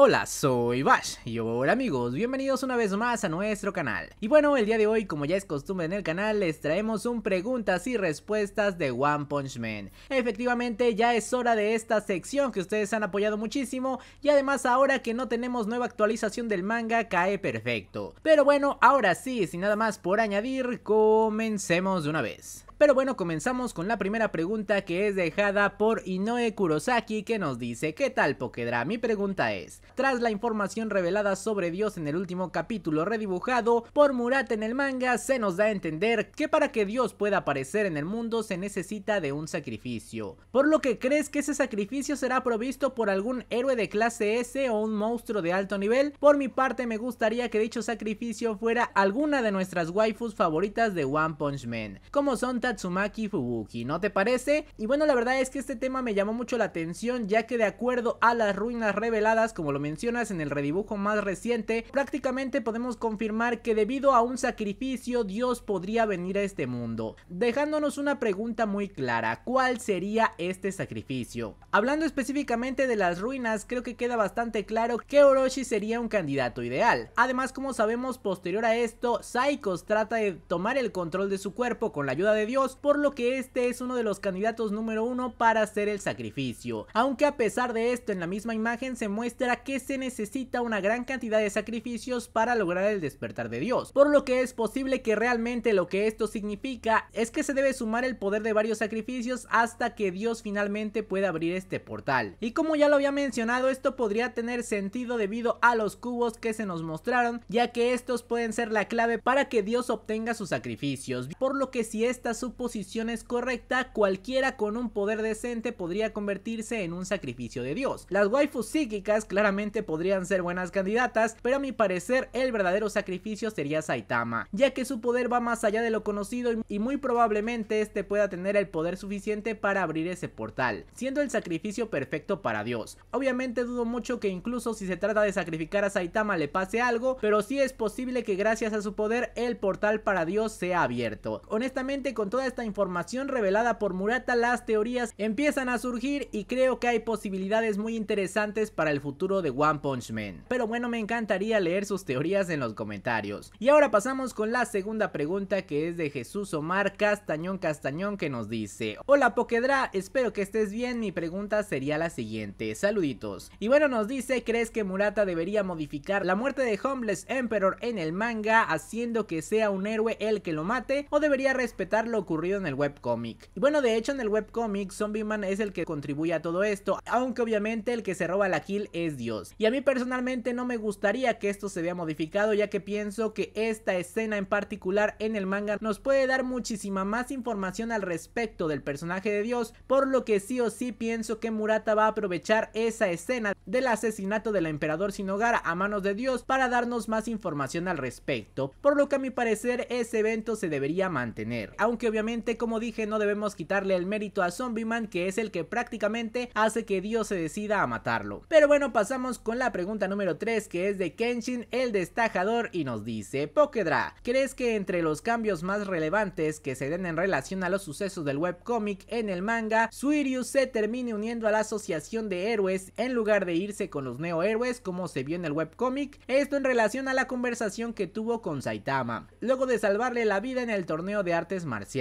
Hola, soy Bash y hola amigos, bienvenidos una vez más a nuestro canal. Y bueno, el día de hoy, como ya es costumbre en el canal, les traemos un preguntas y respuestas de One Punch Man. Efectivamente, ya es hora de esta sección que ustedes han apoyado muchísimo y además ahora que no tenemos nueva actualización del manga, cae perfecto. Pero bueno, ahora sí, sin nada más por añadir, comencemos de una vez. Pero bueno, comenzamos con la primera pregunta que es dejada por Inoue Kurosaki que nos dice, ¿qué tal Pokedra? Mi pregunta es, tras la información revelada sobre Dios en el último capítulo redibujado por Murata en el manga, se nos da a entender que para que Dios pueda aparecer en el mundo se necesita de un sacrificio, por lo que crees que ese sacrificio será provisto por algún héroe de clase S o un monstruo de alto nivel, por mi parte me gustaría que dicho sacrificio fuera alguna de nuestras waifus favoritas de One Punch Man, como son Tatsumaki Fubuki, ¿no te parece? Y bueno, la verdad es que este tema me llamó mucho la atención ya que de acuerdo a las ruinas reveladas, como lo mencionas en el redibujo más reciente, prácticamente podemos confirmar que debido a un sacrificio Dios podría venir a este mundo, dejándonos una pregunta muy clara, ¿cuál sería este sacrificio? Hablando específicamente de las ruinas, creo que queda bastante claro que Orochi sería un candidato ideal. Además, como sabemos, posterior a esto, Saikos trata de tomar el control de su cuerpo con la ayuda de Dios por lo que este es uno de los candidatos número uno para hacer el sacrificio. Aunque a pesar de esto, en la misma imagen se muestra que se necesita una gran cantidad de sacrificios para lograr el despertar de Dios, por lo que es posible que realmente lo que esto significa es que se debe sumar el poder de varios sacrificios hasta que Dios finalmente pueda abrir este portal. Y como ya lo había mencionado, esto podría tener sentido debido a los cubos que se nos mostraron, ya que estos pueden ser la clave para que Dios obtenga sus sacrificios, por lo que si esta suma su posición es correcta, cualquiera con un poder decente podría convertirse en un sacrificio de Dios. Las waifus psíquicas claramente podrían ser buenas candidatas, pero a mi parecer el verdadero sacrificio sería Saitama, ya que su poder va más allá de lo conocido y muy probablemente este pueda tener el poder suficiente para abrir ese portal, siendo el sacrificio perfecto para Dios. Obviamente dudo mucho que incluso si se trata de sacrificar a Saitama le pase algo, pero sí es posible que gracias a su poder el portal para Dios sea abierto. Honestamente con todo toda esta información revelada por Murata, las teorías empiezan a surgir y creo que hay posibilidades muy interesantes para el futuro de One Punch Man. Pero bueno, me encantaría leer sus teorías en los comentarios. Y ahora pasamos con la segunda pregunta que es de Jesús Omar Castañón Castañón que nos dice Hola Pokedra, espero que estés bien, mi pregunta sería la siguiente, saluditos. Y bueno, nos dice, ¿crees que Murata debería modificar la muerte de Homeless Emperor en el manga haciendo que sea un héroe el que lo mate o debería respetarlo ocurrido en el webcomic. Y bueno, de hecho en el webcomic Zombie Man es el que contribuye a todo esto, aunque obviamente el que se roba la kill es Dios. Y a mí personalmente no me gustaría que esto se vea modificado ya que pienso que esta escena en particular en el manga nos puede dar muchísima más información al respecto del personaje de Dios, por lo que sí o sí pienso que Murata va a aprovechar esa escena del asesinato del emperador sin hogar a manos de Dios para darnos más información al respecto, por lo que a mi parecer ese evento se debería mantener, aunque obviamente obviamente, como dije, no debemos quitarle el mérito a Zombie Man, que es el que prácticamente hace que Dios se decida a matarlo. Pero bueno, pasamos con la pregunta número 3, que es de Kenshin, el destajador, y nos dice, Pokedra, ¿crees que entre los cambios más relevantes que se den en relación a los sucesos del webcómic en el manga, Suiryu se termine uniendo a la asociación de héroes en lugar de irse con los neohéroes como se vio en el webcómic? Esto en relación a la conversación que tuvo con Saitama, luego de salvarle la vida en el torneo de artes marciales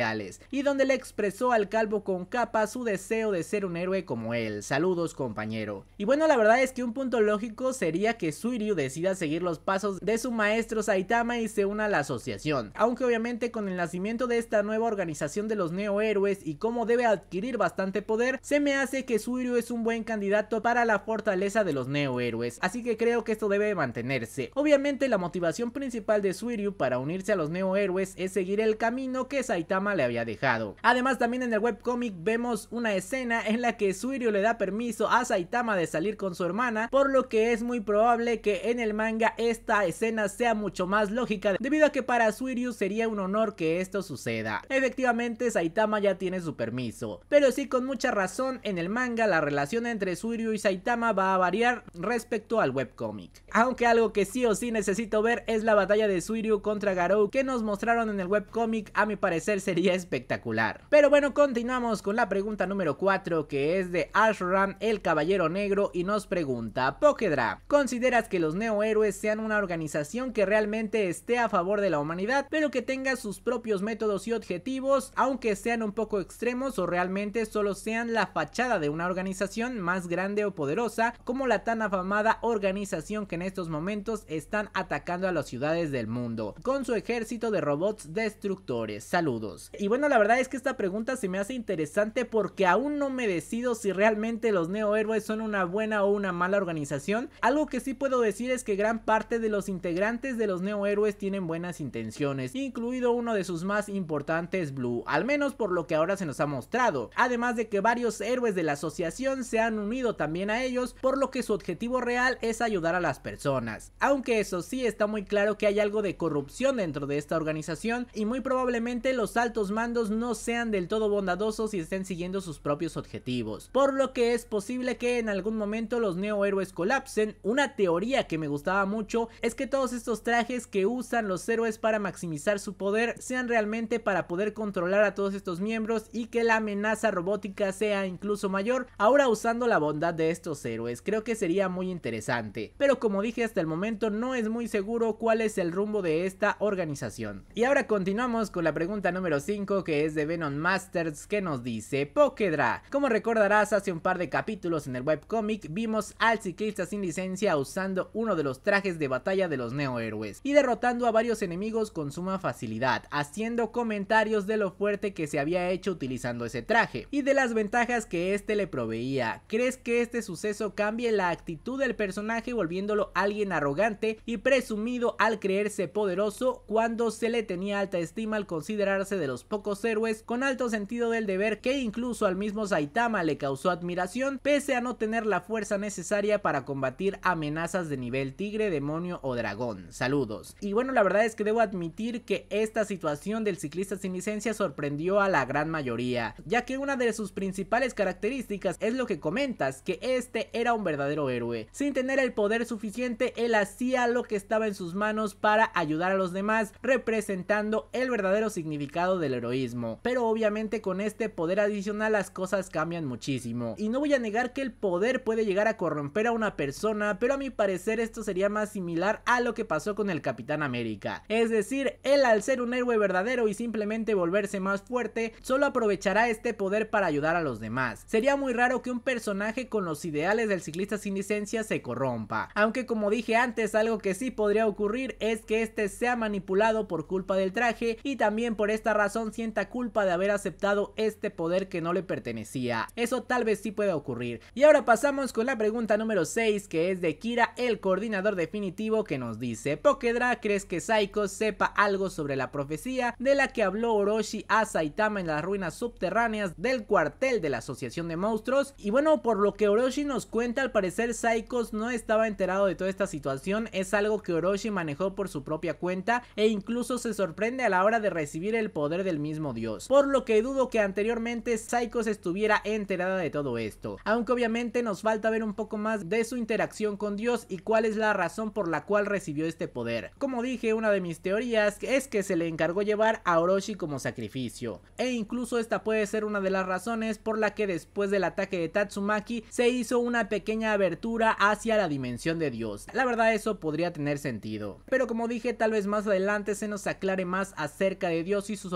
y donde le expresó al calvo con capa su deseo de ser un héroe como él. Saludos compañero. Y bueno, la verdad es que un punto lógico sería que Suiryu decida seguir los pasos de su maestro Saitama y se una a la asociación, aunque obviamente con el nacimiento de esta nueva organización de los neohéroes y cómo debe adquirir bastante poder, se me hace que Suiryu es un buen candidato para la fortaleza de los neohéroes, así que creo que esto debe mantenerse. Obviamente la motivación principal de Suiryu para unirse a los neohéroes es seguir el camino que Saitama le había dejado. Además también en el webcomic vemos una escena en la que Suiryu le da permiso a Saitama de salir con su hermana, por lo que es muy probable que en el manga esta escena sea mucho más lógica debido a que para Suiryu sería un honor que esto suceda. Efectivamente Saitama ya tiene su permiso, pero sí con mucha razón en el manga la relación entre Suiryu y Saitama va a variar respecto al webcomic. Aunque algo que sí o sí necesito ver es la batalla de Suiryu contra Garou que nos mostraron en el webcomic a mi parecer sería espectacular. Pero bueno, continuamos con la pregunta número 4 que es de Ashram el Caballero Negro y nos pregunta, Pokedra, ¿consideras que los neohéroes sean una organización que realmente esté a favor de la humanidad, pero que tenga sus propios métodos y objetivos, aunque sean un poco extremos o realmente solo sean la fachada de una organización más grande o poderosa, como la tan afamada organización que en estos momentos están atacando a las ciudades del mundo, con su ejército de robots destructores? Saludos. Y bueno, la verdad es que esta pregunta se me hace interesante porque aún no me decido si realmente los neohéroes son una buena o una mala organización. Algo que sí puedo decir es que gran parte de los integrantes de los neohéroes tienen buenas intenciones, incluido uno de sus más importantes, Blue, al menos por lo que ahora se nos ha mostrado. Además de que varios héroes de la asociación se han unido también a ellos, por lo que su objetivo real es ayudar a las personas. Aunque eso sí, está muy claro que hay algo de corrupción dentro de esta organización y muy probablemente los altos mandos no sean del todo bondadosos y estén siguiendo sus propios objetivos, por lo que es posible que en algún momento los neohéroes colapsen. Una teoría que me gustaba mucho es que todos estos trajes que usan los héroes para maximizar su poder sean realmente para poder controlar a todos estos miembros y que la amenaza robótica sea incluso mayor, ahora usando la bondad de estos héroes. Creo que sería muy interesante, pero como dije hasta el momento no es muy seguro cuál es el rumbo de esta organización. Y ahora continuamos con la pregunta número que es de Venom Masters que nos dice Pokedra. Como recordarás hace un par de capítulos en el webcomic vimos al ciclista sin licencia usando uno de los trajes de batalla de los neohéroes y derrotando a varios enemigos con suma facilidad, haciendo comentarios de lo fuerte que se había hecho utilizando ese traje y de las ventajas que este le proveía. ¿Crees que este suceso cambie la actitud del personaje volviéndolo alguien arrogante y presumido al creerse poderoso cuando se le tenía alta estima al considerarse de los pocos héroes con alto sentido del deber que incluso al mismo Saitama le causó admiración pese a no tener la fuerza necesaria para combatir amenazas de nivel tigre, demonio o dragón. Saludos. Y bueno, la verdad es que debo admitir que esta situación del ciclista sin licencia sorprendió a la gran mayoría, ya que una de sus principales características es lo que comentas, que este era un verdadero héroe. Sin tener el poder suficiente, él hacía lo que estaba en sus manos para ayudar a los demás, representando el verdadero significado de el heroísmo, pero obviamente con este poder adicional las cosas cambian muchísimo. Y no voy a negar que el poder puede llegar a corromper a una persona, pero a mi parecer esto sería más similar a lo que pasó con el Capitán América. Es decir, él al ser un héroe verdadero y simplemente volverse más fuerte, solo aprovechará este poder para ayudar a los demás. Sería muy raro que un personaje con los ideales del ciclista sin licencia se corrompa. Aunque como dije antes, algo que sí podría ocurrir es que este sea manipulado por culpa del traje y también por esta razón sienta culpa de haber aceptado este poder que no le pertenecía. Eso tal vez sí pueda ocurrir. Y ahora pasamos con la pregunta número 6 que es de Kira, el coordinador definitivo que nos dice, Pokedra, ¿crees que Saikos sepa algo sobre la profecía de la que habló Orochi a Saitama en las ruinas subterráneas del cuartel de la Asociación de Monstruos? Y bueno, por lo que Orochi nos cuenta, al parecer Saikos no estaba enterado de toda esta situación, es algo que Orochi manejó por su propia cuenta e incluso se sorprende a la hora de recibir el poder del mismo dios, por lo que dudo que anteriormente Saikos estuviera enterada de todo esto, aunque obviamente nos falta ver un poco más de su interacción con dios y cuál es la razón por la cual recibió este poder. Como dije, una de mis teorías es que se le encargó llevar a Orochi como sacrificio, e incluso esta puede ser una de las razones por la que después del ataque de Tatsumaki se hizo una pequeña abertura hacia la dimensión de Dios. La verdad eso podría tener sentido. Pero como dije, tal vez más adelante se nos aclare más acerca de Dios y sus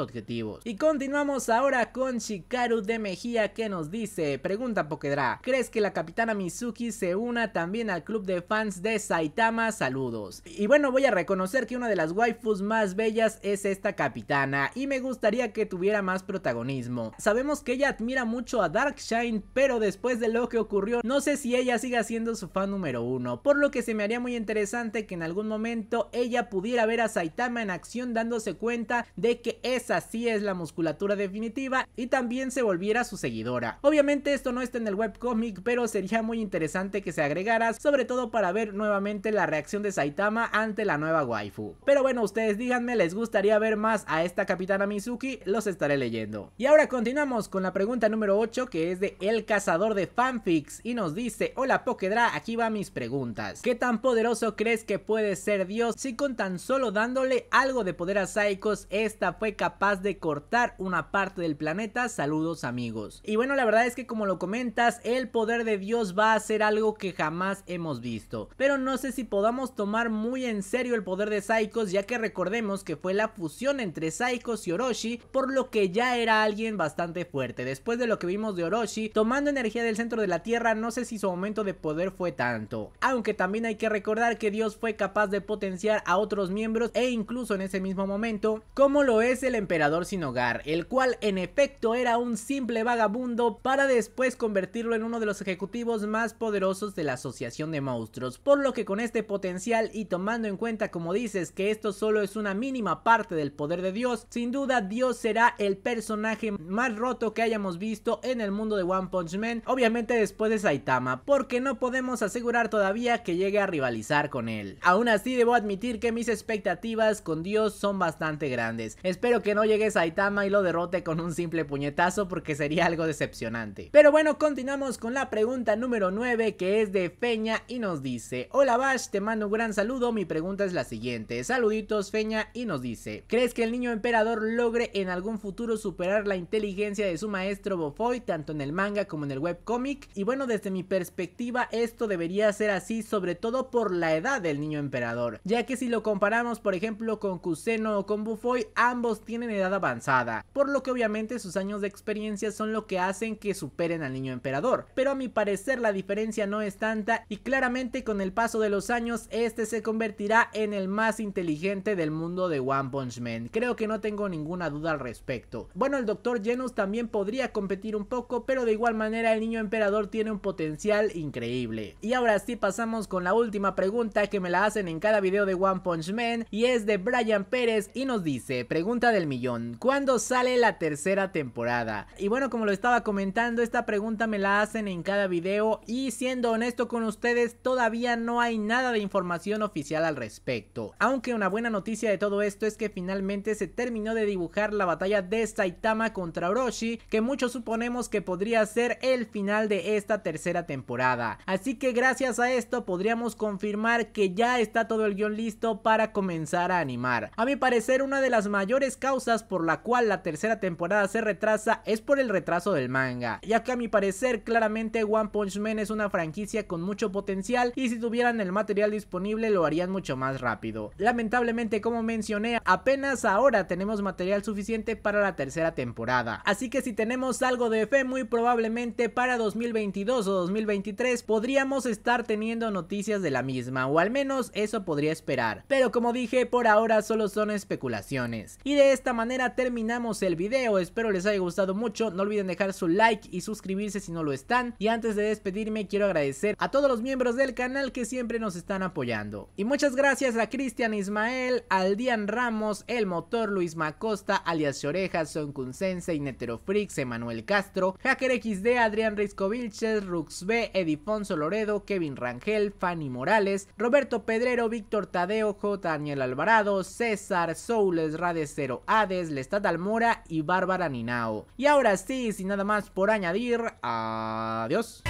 y continuamos ahora con Shikaru de Mejía que nos dice, pregunta Pokedra, ¿crees que la capitana Mizuki se una también al club de fans de Saitama? Saludos. Y bueno, voy a reconocer que una de las waifus más bellas es esta capitana y me gustaría que tuviera más protagonismo. Sabemos que ella admira mucho a Darkshine, pero después de lo que ocurrió, no sé si ella siga siendo su fan número uno, por lo que se me haría muy interesante que en algún momento ella pudiera ver a Saitama en acción dándose cuenta de que esa si es la musculatura definitiva y también se volviera su seguidora. Obviamente esto no está en el webcomic, pero sería muy interesante que se agregara, sobre todo para ver nuevamente la reacción de Saitama ante la nueva waifu. Pero bueno, ustedes díganme, ¿les gustaría ver más a esta capitana Mizuki? Los estaré leyendo. Y ahora continuamos con la pregunta número 8 que es de El Cazador de Fanfics y nos dice, hola Pokedra, aquí van mis preguntas. ¿Qué tan poderoso crees que puede ser Dios si con tan solo dándole algo de poder a saikos esta fue capaz de cortar una parte del planeta. Saludos amigos. Y bueno, la verdad es que como lo comentas, el poder de Dios va a ser algo que jamás hemos visto. Pero no sé si podamos tomar muy en serio el poder de Psychos, ya que recordemos que fue la fusión entre Psychos y Orochi, por lo que ya era alguien bastante fuerte. Después de lo que vimos de Orochi, tomando energía del centro de la Tierra, no sé si su momento de poder fue tanto. Aunque también hay que recordar que Dios fue capaz de potenciar a otros miembros e incluso en ese mismo momento, como lo es el emperador sin hogar, el cual en efecto era un simple vagabundo para después convertirlo en uno de los ejecutivos más poderosos de la Asociación de Monstruos, por lo que con este potencial y tomando en cuenta como dices que esto solo es una mínima parte del poder de Dios, sin duda Dios será el personaje más roto que hayamos visto en el mundo de One Punch Man, obviamente después de Saitama, porque no podemos asegurar todavía que llegue a rivalizar con él. Aún así debo admitir que mis expectativas con Dios son bastante grandes, espero que no haya llegue Saitama y lo derrote con un simple puñetazo porque sería algo decepcionante. Pero bueno, continuamos con la pregunta número 9 que es de Feña y nos dice, hola Bash, te mando un gran saludo, mi pregunta es la siguiente, saluditos Feña y nos dice, ¿crees que el niño emperador logre en algún futuro superar la inteligencia de su maestro Bofoy tanto en el manga como en el webcomic? Y bueno, desde mi perspectiva esto debería ser así sobre todo por la edad del niño emperador, ya que si lo comparamos por ejemplo con Kuseno o con Bufoy, ambos tienen edad avanzada, por lo que obviamente sus años de experiencia son lo que hacen que superen al niño emperador, pero a mi parecer la diferencia no es tanta y claramente con el paso de los años este se convertirá en el más inteligente del mundo de One Punch Man, creo que no tengo ninguna duda al respecto. Bueno, el Dr. Genus también podría competir un poco, pero de igual manera el niño emperador tiene un potencial increíble. Y ahora sí pasamos con la última pregunta que me la hacen en cada video de One Punch Man y es de Brian Pérez y nos dice, pregunta del millón ¿Cuándo sale la tercera temporada? Y bueno, como lo estaba comentando, esta pregunta me la hacen en cada video y siendo honesto con ustedes, todavía no hay nada de información oficial al respecto. Aunque una buena noticia de todo esto es que finalmente se terminó de dibujar la batalla de Saitama contra Orochi, que muchos suponemos que podría ser el final de esta tercera temporada. Así que gracias a esto podríamos confirmar que ya está todo el guión listo para comenzar a animar. A mi parecer, una de las mayores causas por la cual la tercera temporada se retrasa es por el retraso del manga, ya que a mi parecer claramente One Punch Man es una franquicia con mucho potencial y si tuvieran el material disponible lo harían mucho más rápido. Lamentablemente como mencioné, apenas ahora tenemos material suficiente para la tercera temporada, así que si tenemos algo de fe muy probablemente para 2022 o 2023 podríamos estar teniendo noticias de la misma o al menos eso podría esperar, pero como dije por ahora solo son especulaciones y de esta manera manera terminamos el video, espero les haya gustado mucho, no olviden dejar su like y suscribirse si no lo están. Y antes de despedirme quiero agradecer a todos los miembros del canal que siempre nos están apoyando. Y muchas gracias a Cristian Ismael, Aldian Ramos, El Motor, Luis Macosta, alias Orejas, Son Netero Neterofrix, Emanuel Castro, Hacker XD, Adrián Risco Vilches, Rux B, Edifonso Loredo, Kevin Rangel, Fanny Morales, Roberto Pedrero, Víctor Tadeo, J. Daniel Alvarado, César Soules, Rade 0 AD, les Lestat Almora y Bárbara Ninao. Y ahora sí, sin nada más por añadir, adiós.